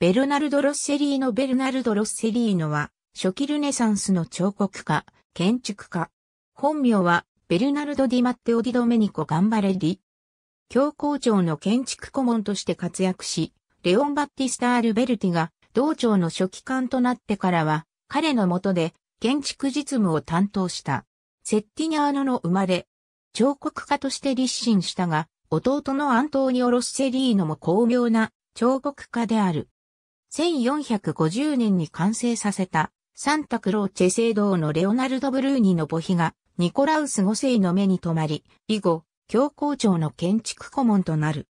ベルナルド・ロッセリーノベルナルド・ロッセリーノは、初期ルネサンスの彫刻家、建築家。本名は、ベルナルド・ディ・マッテオ・ディ・ドメニコ・ガンバレリ。教皇庁の建築顧問として活躍し、レオン・バッティスター・ルベルティが、同庁の書記官となってからは、彼の下で、建築実務を担当した。セッティニャーノの生まれ、彫刻家として立身したが、弟のアントーニオ・ロッセリーノも巧妙な彫刻家である。1450年に完成させたサンタクローチェ聖堂のレオナルド・ブルーニの墓碑がニコラウス5世の目に留まり、以後、教皇庁の建築顧問となる。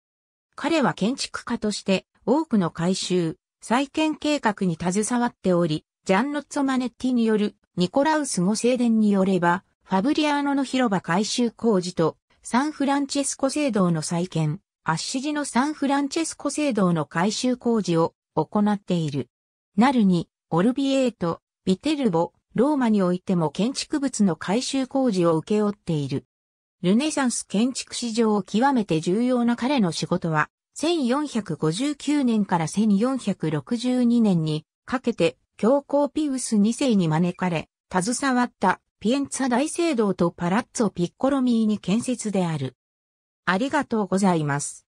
彼は建築家として多くの改修、再建計画に携わっており、ジャンロッツォ・マネッティによるニコラウス5世伝によれば、ファブリアーノの広場改修工事とサンフランチェスコ聖堂の再建、アッシジのサンフランチェスコ聖堂の改修工事を行っている。ナルニ、オルビエート、ビテルボ、ローマにおいても建築物の改修工事を請け負っている。ルネサンス建築史上極めて重要な彼の仕事は、1459年から1462年にかけて教皇ピウス2世に招かれ、携わったピエンツァ大聖堂とパラッツォ・ピッコロミーに建設である。ありがとうございます。